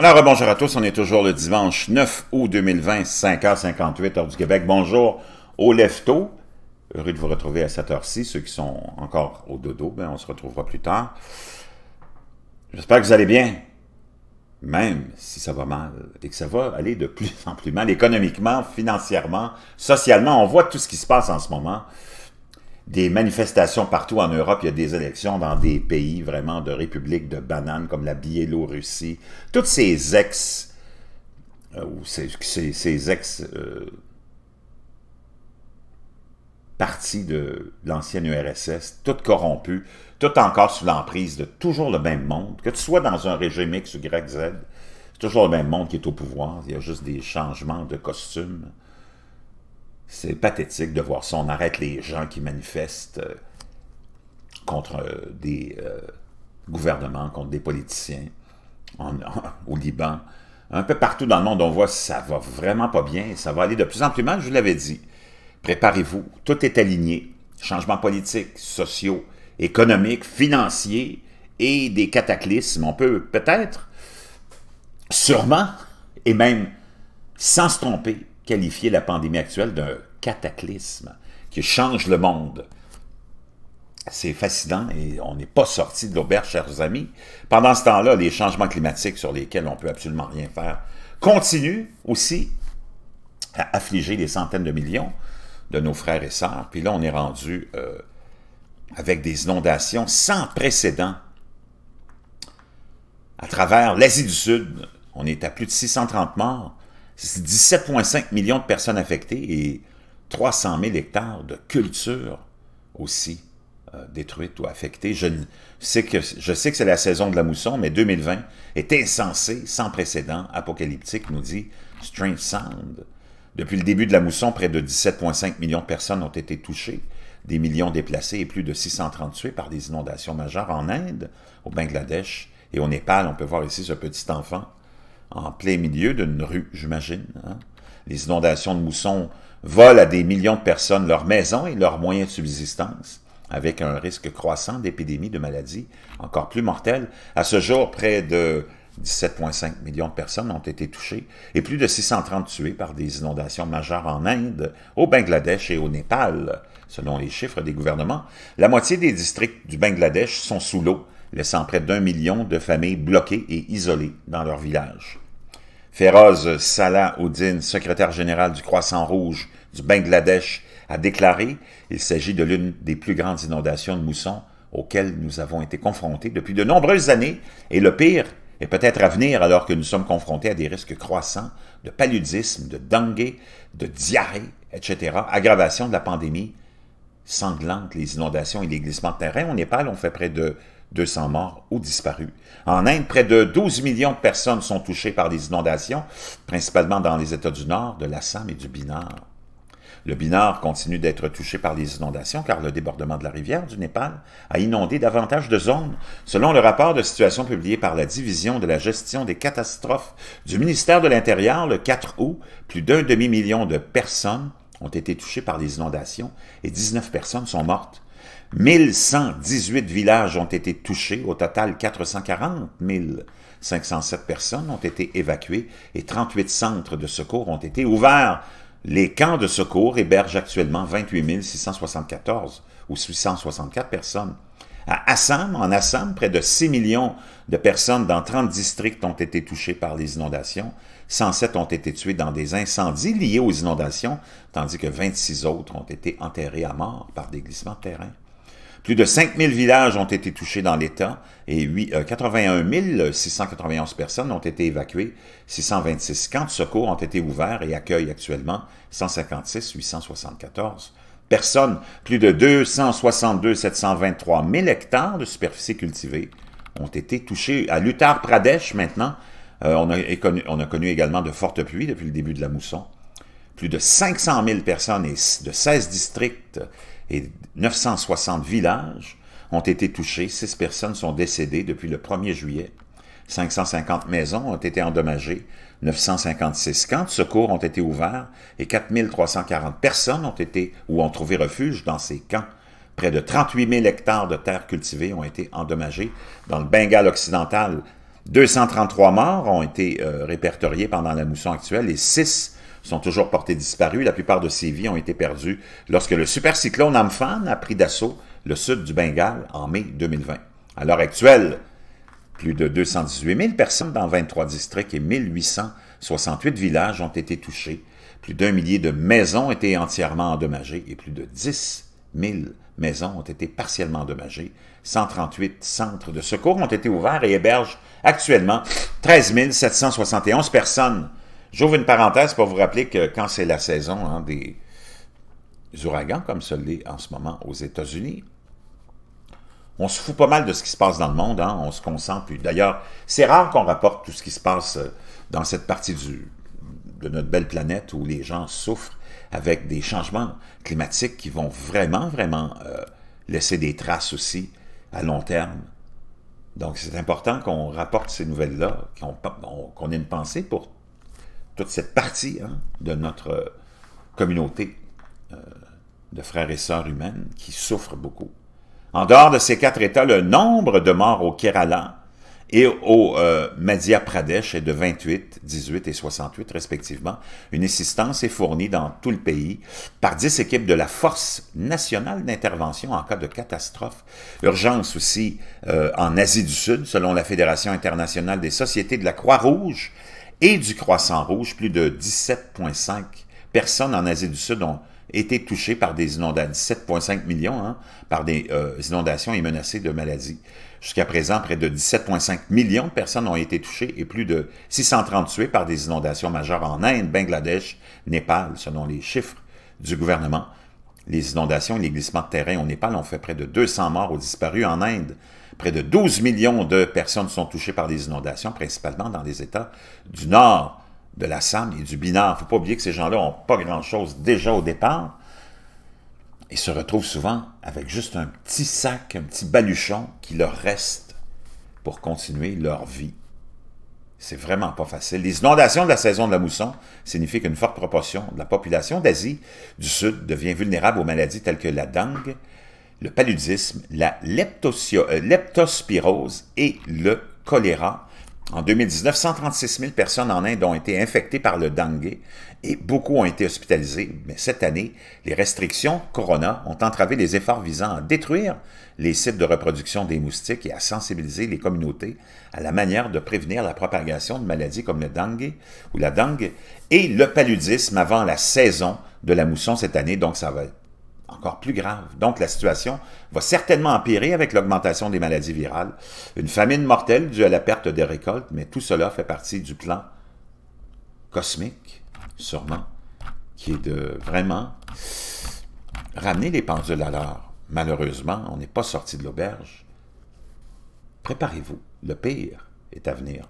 Alors, bonjour à tous. On est toujours le dimanche 9 août 2020, 5h58, heure du Québec. Bonjour au Lefto. Heureux de vous retrouver à cette heure-ci. Ceux qui sont encore au dodo, ben, on se retrouvera plus tard. J'espère que vous allez bien, même si ça va mal et que ça va aller de plus en plus mal économiquement, financièrement, socialement. On voit tout ce qui se passe en ce moment des manifestations partout en Europe. Il y a des élections dans des pays vraiment de républiques de bananes comme la Biélorussie. Toutes ces ex... Euh, ou ces, ex... Euh, de l'ancienne URSS, toutes corrompues, toutes encore sous l'emprise de toujours le même monde. Que tu sois dans un régime X ou Y, Z, c'est toujours le même monde qui est au pouvoir. Il y a juste des changements de costumes. C'est pathétique de voir ça. On arrête les gens qui manifestent euh, contre euh, des euh, gouvernements, contre des politiciens en, au Liban. Un peu partout dans le monde, on voit que ça va vraiment pas bien. Ça va aller de plus en plus mal, je vous l'avais dit. Préparez-vous, tout est aligné. Changements politiques, sociaux, économiques, financiers et des cataclysmes. On peut peut-être, sûrement, et même sans se tromper, qualifier la pandémie actuelle d'un cataclysme qui change le monde. C'est fascinant et on n'est pas sorti de l'auberge, chers amis. Pendant ce temps-là, les changements climatiques sur lesquels on ne peut absolument rien faire continuent aussi à affliger des centaines de millions de nos frères et sœurs. Puis là, on est rendu euh, avec des inondations sans précédent à travers l'Asie du Sud. On est à plus de 630 morts 17,5 millions de personnes affectées et 300 000 hectares de cultures aussi euh, détruites ou affectées. Je sais que, je sais que c'est la saison de la mousson, mais 2020 est insensé, sans précédent, apocalyptique, nous dit Strange Sound. Depuis le début de la mousson, près de 17,5 millions de personnes ont été touchées, des millions déplacés et plus de 638 par des inondations majeures en Inde, au Bangladesh et au Népal. On peut voir ici ce petit enfant en plein milieu d'une rue, j'imagine. Hein. Les inondations de mousson volent à des millions de personnes leurs maisons et leurs moyens de subsistance, avec un risque croissant d'épidémies de maladies encore plus mortelles. À ce jour, près de 17,5 millions de personnes ont été touchées et plus de 630 tués par des inondations majeures en Inde, au Bangladesh et au Népal, selon les chiffres des gouvernements. La moitié des districts du Bangladesh sont sous l'eau laissant près d'un million de familles bloquées et isolées dans leur village. Feroz Salah Oudin, secrétaire général du Croissant Rouge du Bangladesh, a déclaré Il s'agit de l'une des plus grandes inondations de mousson auxquelles nous avons été confrontés depuis de nombreuses années, et le pire est peut-être à venir alors que nous sommes confrontés à des risques croissants de paludisme, de dengue, de diarrhée, etc., aggravation de la pandémie sanglante, les inondations et les glissements de terrain. Au Népal, on fait près de 200 morts ou disparus. En Inde, près de 12 millions de personnes sont touchées par les inondations, principalement dans les États du Nord, de l'Assam et du Binard. Le Binard continue d'être touché par les inondations car le débordement de la rivière du Népal a inondé davantage de zones, selon le rapport de situation publié par la Division de la gestion des catastrophes du ministère de l'Intérieur le 4 août, plus d'un demi-million de personnes ont été touchées par les inondations et 19 personnes sont mortes. 1118 villages ont été touchés, au total 440 507 personnes ont été évacuées et 38 centres de secours ont été ouverts. Les camps de secours hébergent actuellement 28 674 ou 664 personnes. À Assam, en Assam, près de 6 millions de personnes dans 30 districts ont été touchées par les inondations 107 ont été tués dans des incendies liés aux inondations, tandis que 26 autres ont été enterrés à mort par des glissements de terrain. Plus de 5 000 villages ont été touchés dans l'État et 81 691 euh, personnes ont été évacuées. 626 camps de secours ont été ouverts et accueillent actuellement 156 874 personnes. Plus de 262 723 000 hectares de superficie cultivée ont été touchés. À l'Uttar Pradesh maintenant, euh, on, a connu, également de fortes pluies depuis le début de la mousson. Plus de 500 000 personnes et de 16 districts et 960 villages ont été touchés. 6 personnes sont décédées depuis le 1er juillet. 550 maisons ont été endommagées, 956 camps de secours ont été ouverts et 4 340 personnes ont été ou ont trouvé refuge dans ces camps. Près de 38 000 hectares de terres cultivées ont été endommagées dans le Bengale occidental, 233 morts ont été euh, répertoriés pendant la mousson actuelle et 6 sont toujours portés disparus. La plupart de ces vies ont été perdues lorsque le supercyclone Amphan a pris d'assaut le sud du Bengale en mai 2020. À l'heure actuelle, plus de 218 000 personnes dans 23 districts et 1868 villages ont été touchés. Plus d'un millier de maisons ont été entièrement endommagées et plus de 10 000 maisons ont été partiellement endommagées. 138 centres de secours ont été ouverts et hébergent actuellement 13 771 personnes. J'ouvre une parenthèse pour vous rappeler que quand c'est la saison hein, des ouragans, comme ce l'est en ce moment aux États-Unis, on se fout pas mal de ce qui se passe dans le monde, hein. on se concentre. D'ailleurs, c'est rare qu'on rapporte tout ce qui se passe euh, dans cette partie du, de notre belle planète où les gens souffrent avec des changements climatiques qui vont vraiment, vraiment euh, laisser des traces aussi à long terme. Donc, c'est important qu'on rapporte ces nouvelles-là, qu'on ait une pensée pour toute cette partie hein, de notre euh, communauté euh, de frères et sœurs humaines qui souffrent beaucoup. En dehors de ces quatre États, le nombre de morts au Kerala et au euh, Madhya Pradesh et de 28, 18 et 68 respectivement. Une assistance est fournie dans tout le pays par 10 équipes de la Force nationale d'intervention en cas de catastrophe. Urgence aussi euh, en Asie du Sud, selon la Fédération internationale des sociétés de la Croix-Rouge et du Croissant-Rouge, plus de 17,5 personnes en Asie du Sud ont été touchées par des inondations, 7,5 millions hein, par des euh, inondations et menacées de maladies. Jusqu'à présent, près de 17,5 millions de personnes ont été touchées et plus de 630 tués par des inondations majeures en Inde, Bangladesh, Népal, selon les chiffres du gouvernement. Les inondations et les glissements de terrain au Népal ont fait près de 200 morts ou disparus en Inde. Près de 12 millions de personnes sont touchées par des inondations, principalement dans les États du Nord, de l'Assam et du Binar. Il ne faut pas oublier que ces gens-là n'ont pas grand-chose déjà au départ. Ils se retrouvent souvent avec juste un petit sac, un petit baluchon qui leur reste pour continuer leur vie. C'est vraiment pas facile. Les inondations de la saison de la mousson signifient qu'une forte proportion de la population d'Asie du Sud devient vulnérable aux maladies telles que la dengue, le paludisme, la euh, leptospirose et le choléra en 2019, 136 000 personnes en Inde ont été infectées par le dengue et beaucoup ont été hospitalisées. Mais cette année, les restrictions Corona ont entravé les efforts visant à détruire les sites de reproduction des moustiques et à sensibiliser les communautés à la manière de prévenir la propagation de maladies comme le dengue ou la dengue et le paludisme avant la saison de la mousson cette année. Donc, ça va encore plus grave. Donc, la situation va certainement empirer avec l'augmentation des maladies virales, une famine mortelle due à la perte des récoltes, mais tout cela fait partie du plan cosmique, sûrement, qui est de vraiment ramener les pendules à l'heure. Malheureusement, on n'est pas sorti de l'auberge. Préparez-vous, le pire est à venir.